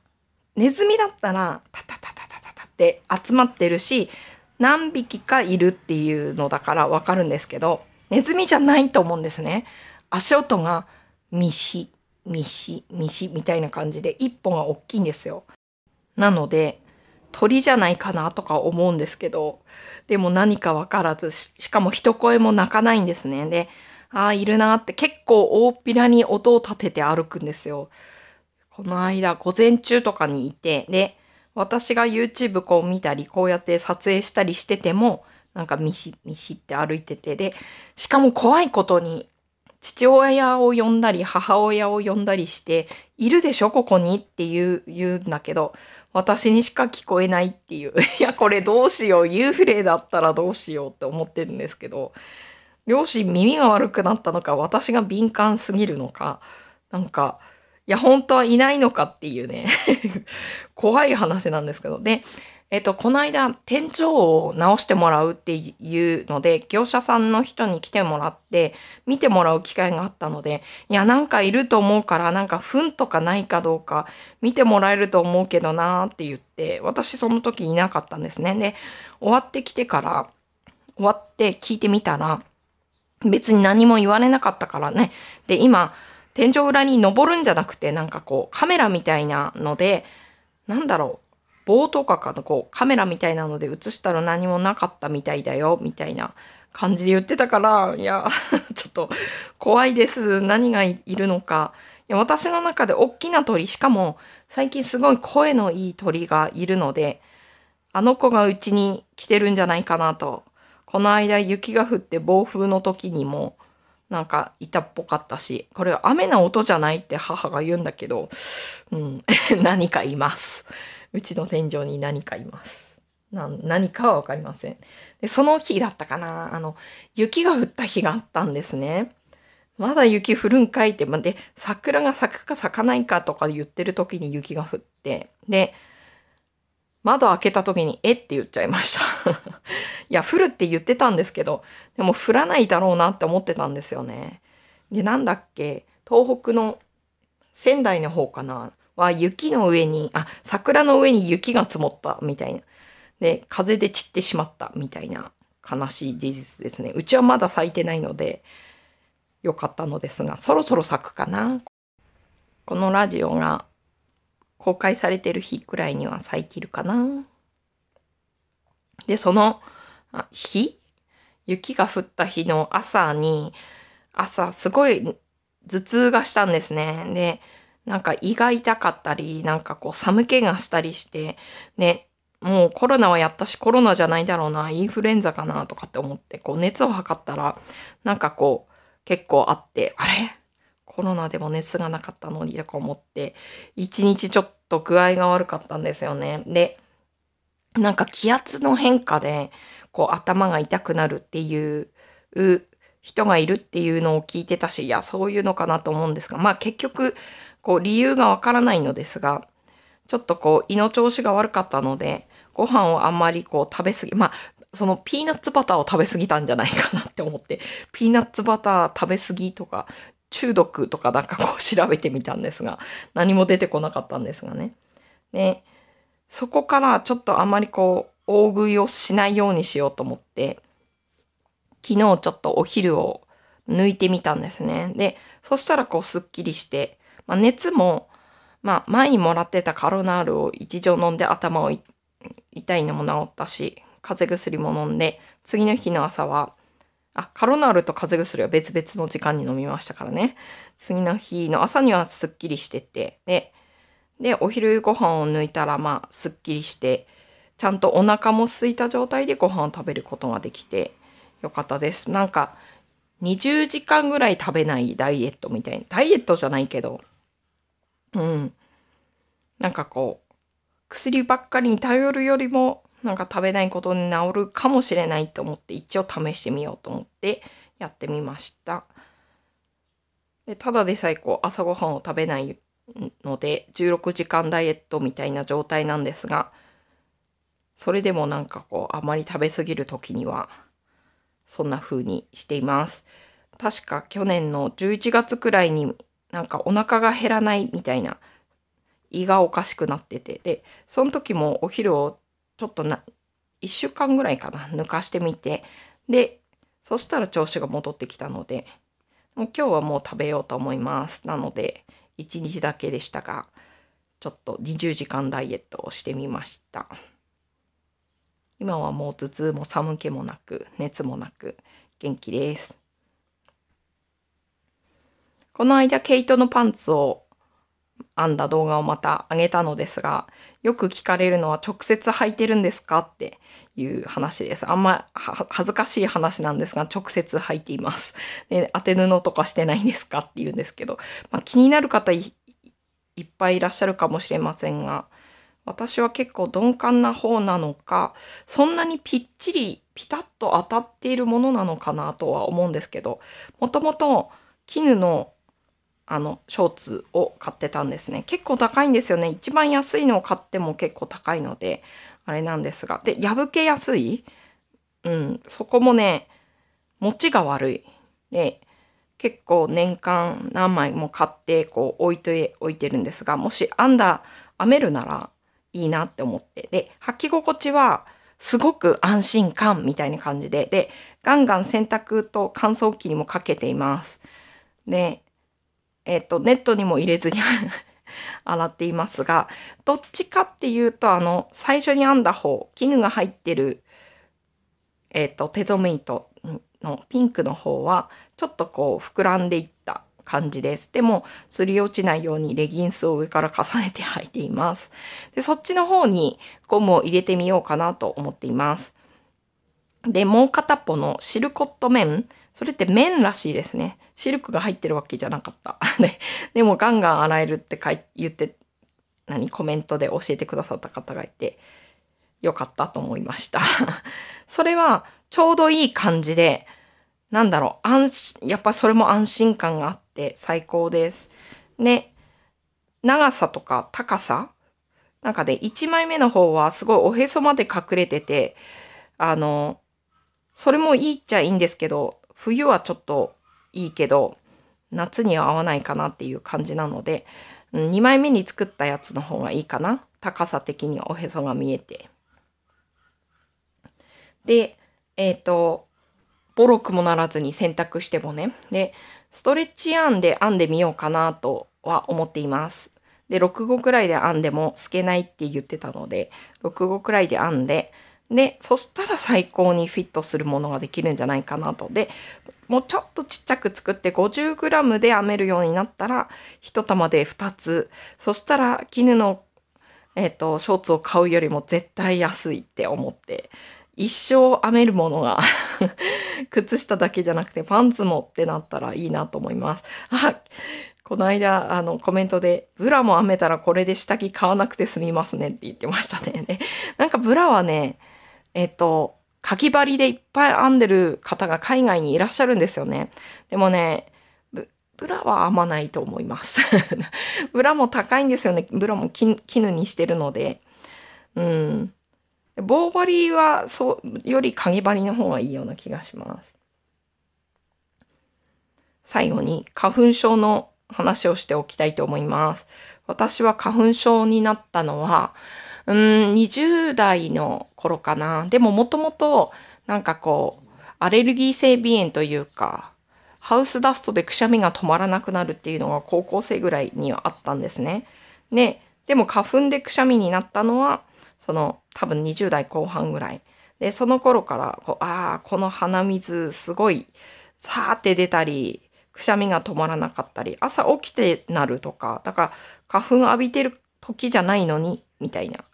ネズミだったら、タタタタって集まってるし何匹かいるっていうのだからわかるんですけどネズミじゃないと思うんですね。足音がミシミシミシみたいな感じで一本が大きいんですよ。なので鳥じゃないかなとか思うんですけどでも何かわからずしかも人声も鳴かないんですね。でああいるなって結構大っぴらに音を立てて歩くんですよ。この間午前中とかにいてで私が YouTube こう見たり、こうやって撮影したりしてても、なんかミシ、ミシって歩いてて、で、しかも怖いことに、父親を呼んだり、母親を呼んだりして、いるでしょここにってう、言うんだけど、私にしか聞こえないっていう。いや、これどうしよう。幽霊だったらどうしようって思ってるんですけど、両親耳が悪くなったのか、私が敏感すぎるのか、なんか、いや、本当はいないのかっていうね 怖い話なんですけど。で、えっと、この間、店長を直してもらうっていうので、業者さんの人に来てもらって、見てもらう機会があったので、いや、なんかいると思うから、なんか糞とかないかどうか、見てもらえると思うけどなーって言って、私その時いなかったんですね。で、終わってきてから、終わって聞いてみたら、別に何も言われなかったからね。で、今、天井裏に登るんじゃなくて、なんかこう、カメラみたいなので、なんだろう、棒とかかのこう、カメラみたいなので映したら何もなかったみたいだよ、みたいな感じで言ってたから、いや、ちょっと怖いです。何がいるのか。いや私の中で大きな鳥、しかも最近すごい声のいい鳥がいるので、あの子がうちに来てるんじゃないかなと。この間雪が降って暴風の時にもなんかいたっぽかったし、これは雨の音じゃないって母が言うんだけど、うん、何かいます。うちの天井に何かいます。何かはわかりません。で、その日だったかな、あの、雪が降った日があったんですね。まだ雪降るんかいって、で、桜が咲くか咲かないかとか言ってる時に雪が降って、で、窓開けた時に、えって言っちゃいましたいや、降るって言ってたんですけど、でも降らないだろうなって思ってたんですよね。で、なんだっけ、東北の仙台の方かなは雪の上に、あ、桜の上に雪が積もったみたいな。で、風で散ってしまったみたいな悲しい事実ですね。うちはまだ咲いてないので、良かったのですが、そろそろ咲くかな。このラジオが公開されてる日くらいには咲いてるかな。で、その日雪が降った日の朝に、朝すごい頭痛がしたんですね。で、なんか胃が痛かったり、なんかこう寒気がしたりして、ね、もうコロナはやったしコロナじゃないだろうな、インフルエンザかなとかって思って、こう熱を測ったら、なんかこう結構あって、あれコロナでも熱がなかったのにとか思って、一日ちょっと具合が悪かったんですよね。で、なんか気圧の変化で、こう頭が痛くなるっていう人がいるっていうのを聞いてたし、いや、そういうのかなと思うんですが、まあ結局、こう理由がわからないのですが、ちょっとこう胃の調子が悪かったので、ご飯をあんまりこう食べ過ぎ、まあそのピーナッツバターを食べ過ぎたんじゃないかなって思って、ピーナッツバター食べ過ぎとか、中毒とかなんかこう調べてみたんですが、何も出てこなかったんですがね。で、そこからちょっとあんまりこう、大食いをしないようにしようと思って、昨日ちょっとお昼を抜いてみたんですね。で、そしたらこうすっきりして、まあ、熱も、まあ前にもらってたカロナールを一錠飲んで頭を痛いのも治ったし、風邪薬も飲んで、次の日の朝は、あ、カロナールと風邪薬は別々の時間に飲みましたからね。次の日の朝にはすっきりしてて、で、で、お昼ご飯を抜いたら、まあ、すっきりして、ちゃんとお腹も空いた状態でご飯を食べることができてよかったです。なんか20時間ぐらい食べないダイエットみたいな。ダイエットじゃないけど、うん。なんかこう、薬ばっかりに頼るよりも、なんか食べないことに治るかもしれないと思って、一応試してみようと思ってやってみました。でただでさえこう、朝ごはんを食べないので、16時間ダイエットみたいな状態なんですが、それでもなんかこう、あまり食べ過ぎる時には、そんな風にしています。確か去年の11月くらいになんかお腹が減らないみたいな胃がおかしくなってて、で、その時もお昼をちょっとな、1週間ぐらいかな、抜かしてみて、で、そしたら調子が戻ってきたので、もう今日はもう食べようと思います。なので、1日だけでしたが、ちょっと20時間ダイエットをしてみました。今はもう頭痛も寒気もなく熱もなく元気ですこの間毛糸のパンツを編んだ動画をまた上げたのですがよく聞かれるのは直接履いてるんですかっていう話です。あんま恥ずかしい話なんですが直接履いています。で当て布とかしてないんですかって言うんですけど、まあ、気になる方いっぱいいらっしゃるかもしれませんが私は結構鈍感な方なのか、そんなにぴっちりピタッと当たっているものなのかなとは思うんですけど、もともと絹のあのショーツを買ってたんですね。結構高いんですよね。一番安いのを買っても結構高いので、あれなんですが。で、破けやすいうん、そこもね、持ちが悪い。で、結構年間何枚も買ってこう置いて、置いてるんですが、もし編んだ、編めるならいいなって思って。で、履き心地はすごく安心感みたいな感じで、で、ガンガン洗濯と乾燥機にもかけています。で、えっ、と、ネットにも入れずに 洗っていますが、どっちかっていうと、あの、最初に編んだ方、絹が入ってる、えっ、と、手染め糸のピンクの方は、ちょっとこう、膨らんでいった感じです。でも、すり落ちないようにレギンスを上から重ねて履いています。で、そっちの方にゴムを入れてみようかなと思っています。で、もう片っぽのシルコット面、それって麺らしいですね。シルクが入ってるわけじゃなかった。でもガンガン洗えるって書い言って、何コメントで教えてくださった方がいて、よかったと思いました。それはちょうどいい感じで、なんだろう、安心、やっぱそれも安心感があって最高です。ね、長さとか高さなんかで、1枚目の方はすごいおへそまで隠れてて、あの、それもいいっちゃいいんですけど、冬はちょっといいけど、夏には合わないかなっていう感じなので、2枚目に作ったやつの方がいいかな。高さ的におへそが見えて。で、えっ、ー、と、ボロくもならずに洗濯してもね。で、ストレッチ編んで編んでみようかなとは思っています。で、6号くらいで編んでも透けないって言ってたので、6号くらいで編んで、で、そしたら最高にフィットするものができるんじゃないかなと。で、もうちょっとちっちゃく作って 50g で編めるようになったら、1玉で2つ。そしたら絹の、えっ、ー、と、ショーツを買うよりも絶対安いって思って。一生編めるものが 靴下だけじゃなくてパンツもってなったらいいなと思います。あ、この間、あの、コメントで、ブラも編めたらこれで下着買わなくて済みますねって言ってましたね。なんかブラはね、えっと、かき針でいっぱい編んでる方が海外にいらっしゃるんですよね。でもね、ブラは編まないと思います ブラも高いんですよね。ブラも絹にしてるので。うん。棒針はそうよりかぎ針の方がいいような気がします。最後に花粉症の話をしておきたいと思います。私は花粉症になったのは、うん、20代の頃かな。でももともと、なんかこう、アレルギー性鼻炎というか、ハウスダストでくしゃみが止まらなくなるっていうのが高校生ぐらいにはあったんですね。ね、でも花粉でくしゃみになったのは、その多分20代後半ぐらい。で、その頃から、こう、ああ、この鼻水すごい、さーって出たり、くしゃみが止まらなかったり、朝起きてなるとか、だから花粉浴びてる時じゃないのに、みたいな。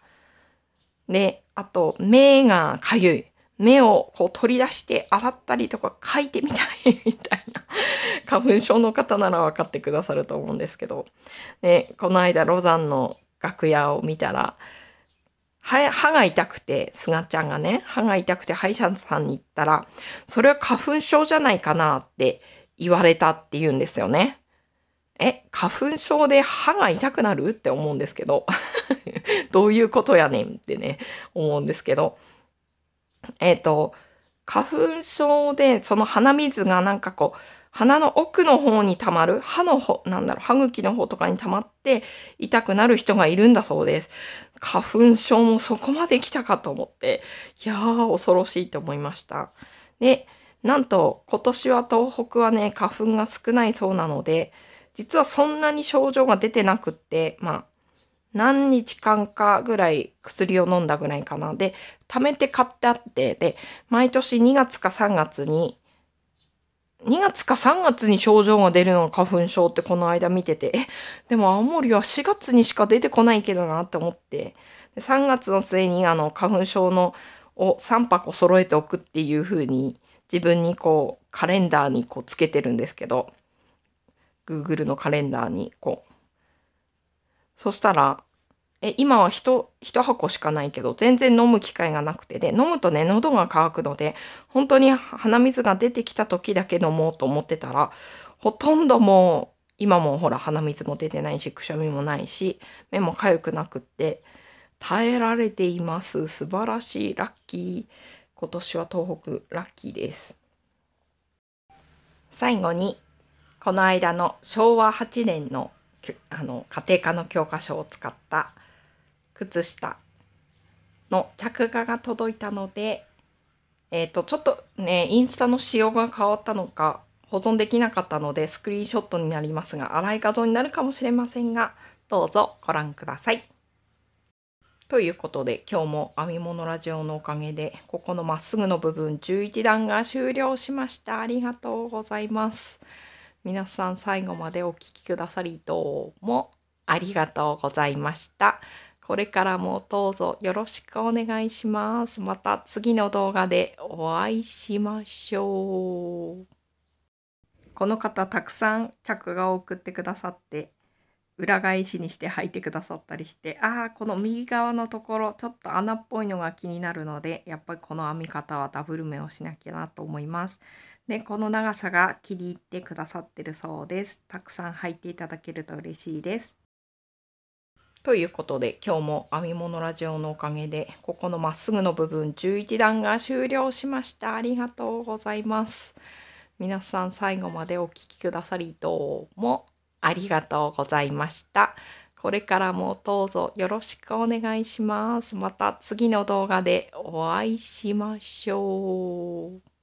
で、あと、目がかゆい。目をこう取り出して洗ったりとか書いてみたい みたいな花粉症の方なら分かってくださると思うんですけどでこの間ロザンの楽屋を見たら歯が痛くて、すがちゃんがね、歯が痛くて歯医者さんに行ったら、それは花粉症じゃないかなって言われたって言うんですよね。え、花粉症で歯が痛くなるって思うんですけど、どういうことやねんってね、思うんですけど、えっ、ー、と、花粉症で、その鼻水がなんかこう、鼻の奥の方に溜まる、歯の方、なんだろう、歯茎の方とかに溜まって痛くなる人がいるんだそうです。花粉症もそこまで来たかと思って、いやー、恐ろしいと思いました。で、なんと今年は東北はね、花粉が少ないそうなので、実はそんなに症状が出てなくって、まあ、何日間かぐらい薬を飲んだぐらいかな。で、貯めて買ってあって、で、毎年2月か3月に2月か3月に症状が出るのが花粉症ってこの間見てて、え、でも青森は4月にしか出てこないけどなって思って、3月の末にあの花粉症のを3箱揃えておくっていう風に自分にこうカレンダーにこうつけてるんですけど、Google のカレンダーにこう。そしたらえ今は一1箱しかないけど全然飲む機会がなくてで、飲むとね喉が渇くので本当に鼻水が出てきた時だけ飲もうと思ってたらほとんどもう今もほら鼻水も出てないしくしゃみもないし目も痒くなくって耐えられています素晴らしいラッキー今年は東北ラッキーです最後にこの間の昭和8年のあの家庭科の教科書を使った靴下の着画が届いたので、えっ、ー、と、ちょっとね、インスタの仕様が変わったのか、保存できなかったので、スクリーンショットになりますが、荒い画像になるかもしれませんが、どうぞご覧ください。ということで、今日も編み物ラジオのおかげで、ここのまっすぐの部分11段が終了しました。ありがとうございます。皆さん最後までお聴きくださりどうもありがとうございました。これからもどうぞよろしくお願いします。また次の動画でお会いしましょう。この方たくさん着画を送ってくださって裏返しにして履いてくださったりしてああこの右側のところちょっと穴っぽいのが気になるのでやっぱりこの編み方はダブル目をしなきゃなと思います。でこの長さが気に入ってくださってるそうです。たくさん履いていただけると嬉しいです。ということで今日も編み物ラジオのおかげでここのまっすぐの部分11段が終了しましたありがとうございます皆さん最後までお聴きくださりどうもありがとうございましたこれからもどうぞよろしくお願いしますまた次の動画でお会いしましょう